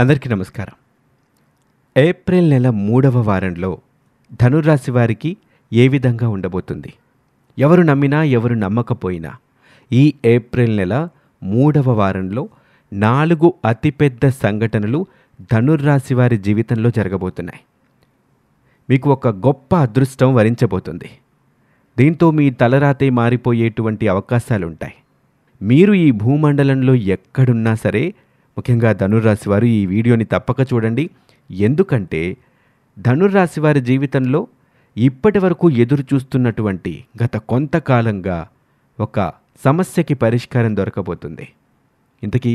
అందరికీ నమస్కారం ఏప్రిల్ నెల మూడవ వారంలో ధనురాశి వారికి ఏ విధంగా ఉండబోతుంది ఎవరు నమ్మినా ఎవరు నమ్మకపోయినా ఈ ఏప్రిల్ నెల మూడవ వారంలో నాలుగు అతిపెద్ద సంఘటనలు ధనుర్రాశి వారి జీవితంలో జరగబోతున్నాయి మీకు ఒక గొప్ప అదృష్టం వరించబోతుంది దీంతో మీ తలరాతే మారిపోయేటువంటి అవకాశాలుంటాయి మీరు ఈ భూమండలంలో ఎక్కడున్నా సరే ముఖ్యంగా ధనుర్రాశి వారు ఈ వీడియోని తప్పక చూడండి ఎందుకంటే ధనుర్రాశి వారి జీవితంలో ఇప్పటి వరకు ఎదురు చూస్తున్నటువంటి గత కొంతకాలంగా ఒక సమస్యకి పరిష్కారం దొరకబోతుంది ఇంతకీ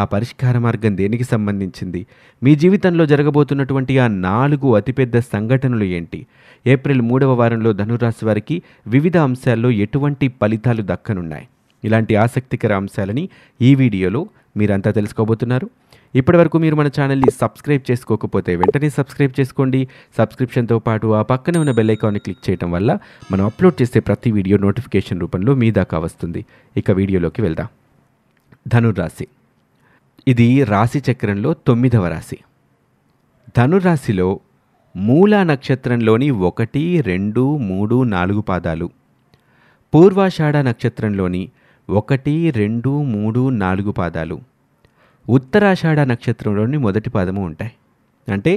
ఆ పరిష్కార మార్గం దేనికి సంబంధించింది మీ జీవితంలో జరగబోతున్నటువంటి ఆ నాలుగు అతిపెద్ద సంఘటనలు ఏంటి ఏప్రిల్ మూడవ వారంలో ధనురాశి వారికి వివిధ అంశాల్లో ఎటువంటి ఫలితాలు దక్కనున్నాయి ఇలాంటి ఆసక్తికర అంశాలని ఈ వీడియోలో మీరంతా తెలుసుకోబోతున్నారు ఇప్పటివరకు మీరు మన ఛానల్ని సబ్స్క్రైబ్ చేసుకోకపోతే వెంటనే సబ్స్క్రైబ్ చేసుకోండి సబ్స్క్రిప్షన్తో పాటు ఆ పక్కనే ఉన్న బెల్ ఐకాన్ని క్లిక్ చేయడం వల్ల మనం అప్లోడ్ చేసే ప్రతి వీడియో నోటిఫికేషన్ రూపంలో మీ దాకా వస్తుంది ఇక వీడియోలోకి వెళ్దాం ధనుర్రాశి ఇది రాశి చక్రంలో తొమ్మిదవ రాశి ధనురాశిలో మూల నక్షత్రంలోని ఒకటి రెండు మూడు నాలుగు పాదాలు పూర్వాషాఢ నక్షత్రంలోని ఒకటి రెండు మూడు నాలుగు పాదాలు ఉత్తరాషాఢ నక్షత్రంలోని మొదటి పాదము ఉంటాయి అంటే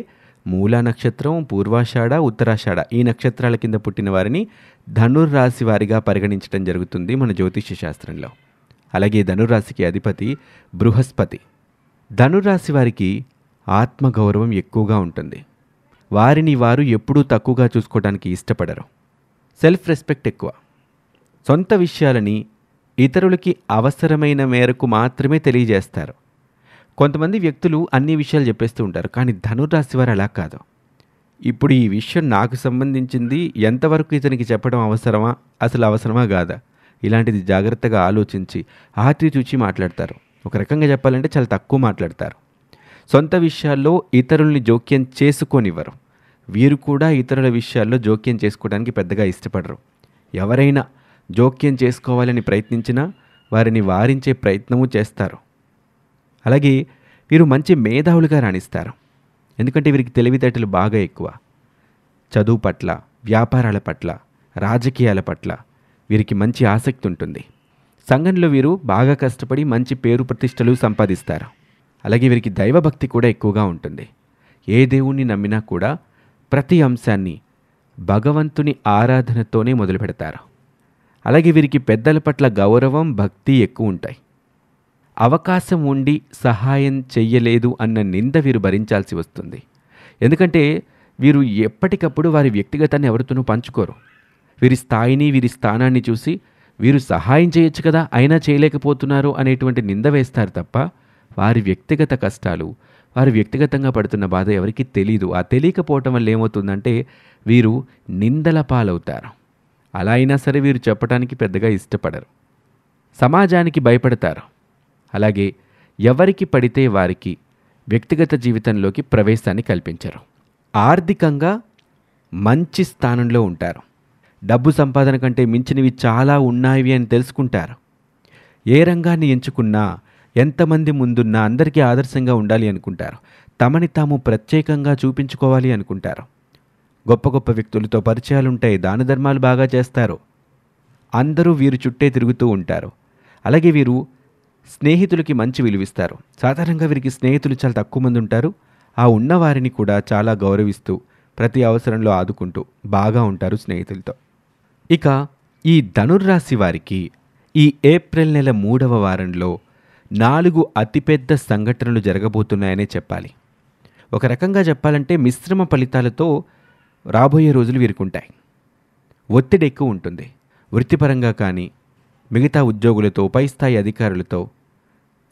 మూలా నక్షత్రం పూర్వాషాఢ ఉత్తరాషాఢ ఈ నక్షత్రాల కింద పుట్టిన వారిని ధనుర్రాశి వారిగా పరిగణించడం జరుగుతుంది మన జ్యోతిష్య శాస్త్రంలో అలాగే ధనుర్రాశికి అధిపతి బృహస్పతి ధనుర్రాశి వారికి ఆత్మగౌరవం ఎక్కువగా ఉంటుంది వారిని వారు ఎప్పుడూ తక్కువగా చూసుకోవడానికి ఇష్టపడరు సెల్ఫ్ రెస్పెక్ట్ ఎక్కువ సొంత విషయాలని ఇతరులకి అవసరమైన మేరకు మాత్రమే తెలియజేస్తారు కొంతమంది వ్యక్తులు అన్ని విషయాలు చెప్పేస్తూ ఉంటారు కానీ ధనుర్రాశి వారు అలా కాదు ఇప్పుడు ఈ విషయం నాకు సంబంధించింది ఎంతవరకు ఇతనికి చెప్పడం అవసరమా అసలు అవసరమా కాదా ఇలాంటిది జాగ్రత్తగా ఆలోచించి చూచి మాట్లాడతారు ఒక రకంగా చెప్పాలంటే చాలా తక్కువ మాట్లాడతారు సొంత విషయాల్లో ఇతరుల్ని జోక్యం చేసుకొనివ్వరు వీరు కూడా ఇతరుల విషయాల్లో జోక్యం చేసుకోవడానికి పెద్దగా ఇష్టపడరు ఎవరైనా జోక్యం చేసుకోవాలని ప్రయత్నించినా వారిని వారించే ప్రయత్నము చేస్తారు అలాగే వీరు మంచి మేధావులుగా రాణిస్తారు ఎందుకంటే వీరికి తెలివితేటలు బాగా ఎక్కువ చదువు పట్ల వ్యాపారాల పట్ల రాజకీయాల పట్ల వీరికి మంచి ఆసక్తి ఉంటుంది సంఘంలో వీరు బాగా కష్టపడి మంచి పేరు ప్రతిష్టలు సంపాదిస్తారు అలాగే వీరికి దైవభక్తి కూడా ఎక్కువగా ఉంటుంది ఏ దేవుణ్ణి నమ్మినా కూడా ప్రతి అంశాన్ని భగవంతుని ఆరాధనతోనే మొదలు పెడతారు అలాగే వీరికి పెద్దల పట్ల గౌరవం భక్తి ఎక్కువ ఉంటాయి అవకాశం ఉండి సహాయం చెయ్యలేదు అన్న నింద వీరు భరించాల్సి వస్తుంది ఎందుకంటే వీరు ఎప్పటికప్పుడు వారి వ్యక్తిగతాన్ని ఎవరితోనూ పంచుకోరు వీరి స్థాయిని వీరి స్థానాన్ని చూసి వీరు సహాయం చేయొచ్చు కదా అయినా చేయలేకపోతున్నారు అనేటువంటి నింద వేస్తారు తప్ప వారి వ్యక్తిగత కష్టాలు వారు వ్యక్తిగతంగా పడుతున్న బాధ ఎవరికి తెలీదు ఆ తెలియకపోవటం వల్ల ఏమవుతుందంటే వీరు నిందల పాలవుతారు అలా అయినా సరే వీరు చెప్పడానికి పెద్దగా ఇష్టపడరు సమాజానికి భయపడతారు అలాగే ఎవరికి పడితే వారికి వ్యక్తిగత జీవితంలోకి ప్రవేశాన్ని కల్పించరు ఆర్థికంగా మంచి స్థానంలో ఉంటారు డబ్బు సంపాదన కంటే మించినవి చాలా ఉన్నాయి అని తెలుసుకుంటారు ఏ రంగాన్ని ఎంచుకున్నా ఎంతమంది ముందున్నా అందరికీ ఆదర్శంగా ఉండాలి అనుకుంటారు తమని తాము ప్రత్యేకంగా చూపించుకోవాలి అనుకుంటారు గొప్ప గొప్ప వ్యక్తులతో పరిచయాలుంటాయి దాన ధర్మాలు బాగా చేస్తారు అందరూ వీరు చుట్టే తిరుగుతూ ఉంటారు అలాగే వీరు స్నేహితులకి మంచి విలువిస్తారు సాధారణంగా వీరికి స్నేహితులు చాలా తక్కువ మంది ఉంటారు ఆ ఉన్నవారిని కూడా చాలా గౌరవిస్తూ ప్రతి అవసరంలో ఆదుకుంటూ బాగా ఉంటారు స్నేహితులతో ఇక ఈ ధనుర్రాశి వారికి ఈ ఏప్రిల్ నెల మూడవ వారంలో నాలుగు అతిపెద్ద సంఘటనలు జరగబోతున్నాయనే చెప్పాలి ఒక రకంగా చెప్పాలంటే మిశ్రమ ఫలితాలతో రాబోయే రోజులు వీరుకుంటాయి ఒత్తిడి ఎక్కువ ఉంటుంది వృత్తిపరంగా కానీ మిగతా ఉద్యోగులతో పై స్థాయి అధికారులతో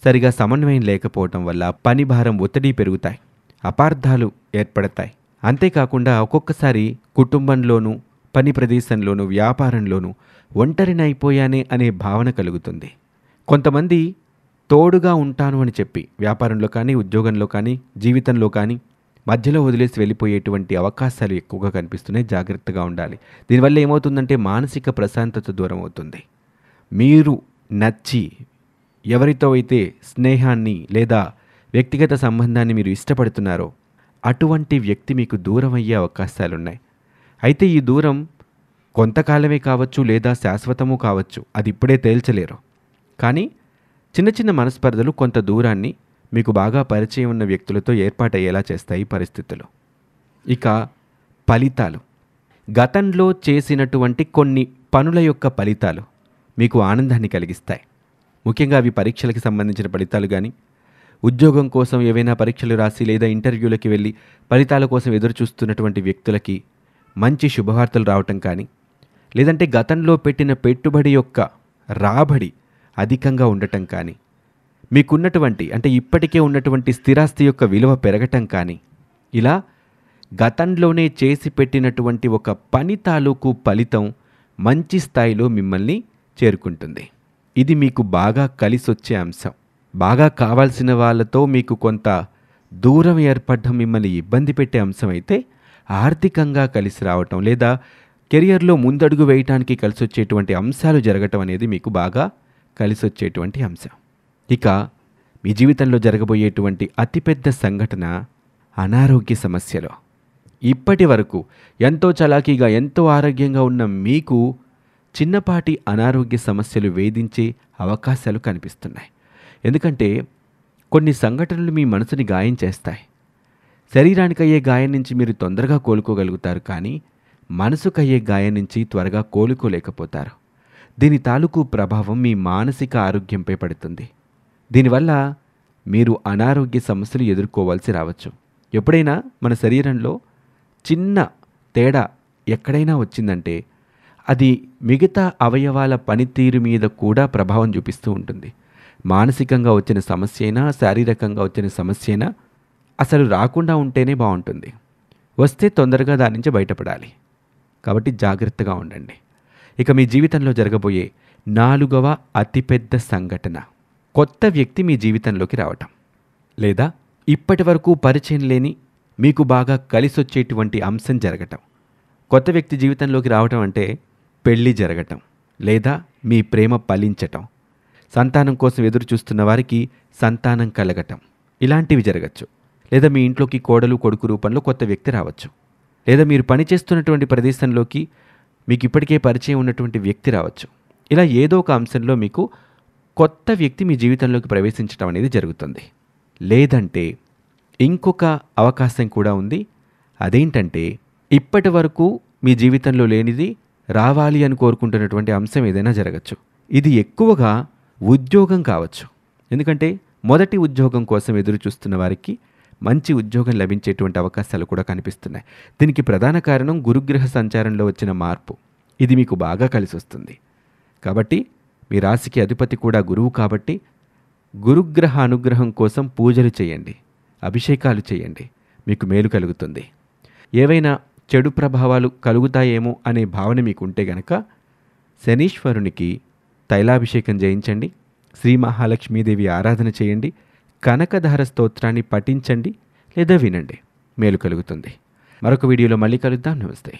సరిగా సమన్వయం లేకపోవటం వల్ల పని భారం ఒత్తిడి పెరుగుతాయి అపార్థాలు ఏర్పడతాయి అంతేకాకుండా ఒక్కొక్కసారి కుటుంబంలోనూ పని ప్రదేశంలోనూ వ్యాపారంలోనూ ఒంటరినైపోయానే అనే భావన కలుగుతుంది కొంతమంది తోడుగా ఉంటాను అని చెప్పి వ్యాపారంలో కానీ ఉద్యోగంలో కానీ జీవితంలో కానీ మధ్యలో వదిలేసి వెళ్ళిపోయేటువంటి అవకాశాలు ఎక్కువగా కనిపిస్తున్నాయి జాగ్రత్తగా ఉండాలి దీనివల్ల ఏమవుతుందంటే మానసిక ప్రశాంతత దూరం అవుతుంది మీరు నచ్చి ఎవరితో అయితే స్నేహాన్ని లేదా వ్యక్తిగత సంబంధాన్ని మీరు ఇష్టపడుతున్నారో అటువంటి వ్యక్తి మీకు దూరం అయ్యే అవకాశాలున్నాయి అయితే ఈ దూరం కొంతకాలమే కావచ్చు లేదా శాశ్వతము కావచ్చు అది ఇప్పుడే తేల్చలేరు కానీ చిన్న చిన్న మనస్పర్ధలు కొంత దూరాన్ని మీకు బాగా పరిచయం ఉన్న వ్యక్తులతో ఏర్పాటయ్యేలా చేస్తాయి పరిస్థితులు ఇక ఫలితాలు గతంలో చేసినటువంటి కొన్ని పనుల యొక్క ఫలితాలు మీకు ఆనందాన్ని కలిగిస్తాయి ముఖ్యంగా అవి పరీక్షలకు సంబంధించిన ఫలితాలు కానీ ఉద్యోగం కోసం ఏవైనా పరీక్షలు రాసి లేదా ఇంటర్వ్యూలకి వెళ్ళి ఫలితాల కోసం ఎదురు చూస్తున్నటువంటి వ్యక్తులకి మంచి శుభవార్తలు రావటం కానీ లేదంటే గతంలో పెట్టిన పెట్టుబడి యొక్క రాబడి అధికంగా ఉండటం కానీ మీకున్నటువంటి అంటే ఇప్పటికే ఉన్నటువంటి స్థిరాస్తి యొక్క విలువ పెరగటం కానీ ఇలా గతంలోనే చేసి పెట్టినటువంటి ఒక పని తాలూకు ఫలితం మంచి స్థాయిలో మిమ్మల్ని చేరుకుంటుంది ఇది మీకు బాగా కలిసొచ్చే అంశం బాగా కావాల్సిన వాళ్ళతో మీకు కొంత దూరం ఏర్పడడం మిమ్మల్ని ఇబ్బంది పెట్టే అంశం అయితే ఆర్థికంగా కలిసి రావటం లేదా కెరియర్లో ముందడుగు వేయటానికి కలిసొచ్చేటువంటి అంశాలు జరగటం అనేది మీకు బాగా కలిసొచ్చేటువంటి అంశం ఇక మీ జీవితంలో జరగబోయేటువంటి అతిపెద్ద సంఘటన అనారోగ్య సమస్యలో ఇప్పటి వరకు ఎంతో చలాకీగా ఎంతో ఆరోగ్యంగా ఉన్న మీకు చిన్నపాటి అనారోగ్య సమస్యలు వేధించే అవకాశాలు కనిపిస్తున్నాయి ఎందుకంటే కొన్ని సంఘటనలు మీ మనసుని గాయం చేస్తాయి శరీరానికి అయ్యే గాయం నుంచి మీరు తొందరగా కోలుకోగలుగుతారు కానీ మనసుకు అయ్యే గాయం నుంచి త్వరగా కోలుకోలేకపోతారు దీని తాలూకు ప్రభావం మీ మానసిక ఆరోగ్యంపై పడుతుంది దీనివల్ల మీరు అనారోగ్య సమస్యలు ఎదుర్కోవాల్సి రావచ్చు ఎప్పుడైనా మన శరీరంలో చిన్న తేడా ఎక్కడైనా వచ్చిందంటే అది మిగతా అవయవాల పనితీరు మీద కూడా ప్రభావం చూపిస్తూ ఉంటుంది మానసికంగా వచ్చిన సమస్య అయినా శారీరకంగా వచ్చిన సమస్య అయినా అసలు రాకుండా ఉంటేనే బాగుంటుంది వస్తే తొందరగా దాని నుంచి బయటపడాలి కాబట్టి జాగ్రత్తగా ఉండండి ఇక మీ జీవితంలో జరగబోయే నాలుగవ అతిపెద్ద సంఘటన కొత్త వ్యక్తి మీ జీవితంలోకి రావటం లేదా ఇప్పటి వరకు పరిచయం లేని మీకు బాగా కలిసొచ్చేటువంటి అంశం జరగటం కొత్త వ్యక్తి జీవితంలోకి రావటం అంటే పెళ్ళి జరగటం లేదా మీ ప్రేమ ఫలించటం సంతానం కోసం ఎదురు చూస్తున్న వారికి సంతానం కలగటం ఇలాంటివి జరగచ్చు లేదా మీ ఇంట్లోకి కోడలు కొడుకు రూపంలో కొత్త వ్యక్తి రావచ్చు లేదా మీరు పనిచేస్తున్నటువంటి ప్రదేశంలోకి మీకు ఇప్పటికే పరిచయం ఉన్నటువంటి వ్యక్తి రావచ్చు ఇలా ఏదో ఒక అంశంలో మీకు కొత్త వ్యక్తి మీ జీవితంలోకి ప్రవేశించడం అనేది జరుగుతుంది లేదంటే ఇంకొక అవకాశం కూడా ఉంది అదేంటంటే ఇప్పటి వరకు మీ జీవితంలో లేనిది రావాలి అని కోరుకుంటున్నటువంటి అంశం ఏదైనా జరగచ్చు ఇది ఎక్కువగా ఉద్యోగం కావచ్చు ఎందుకంటే మొదటి ఉద్యోగం కోసం ఎదురు చూస్తున్న వారికి మంచి ఉద్యోగం లభించేటువంటి అవకాశాలు కూడా కనిపిస్తున్నాయి దీనికి ప్రధాన కారణం గురుగ్రహ సంచారంలో వచ్చిన మార్పు ఇది మీకు బాగా కలిసి వస్తుంది కాబట్టి మీ రాశికి అధిపతి కూడా గురువు కాబట్టి గురుగ్రహ అనుగ్రహం కోసం పూజలు చేయండి అభిషేకాలు చేయండి మీకు మేలు కలుగుతుంది ఏవైనా చెడు ప్రభావాలు కలుగుతాయేమో అనే భావన మీకుంటే గనక శనీశ్వరునికి తైలాభిషేకం చేయించండి శ్రీ మహాలక్ష్మీదేవి ఆరాధన చేయండి కనకధార స్తోత్రాన్ని పఠించండి లేదా వినండి మేలు కలుగుతుంది మరొక వీడియోలో మళ్ళీ కలుద్దాం నమస్తే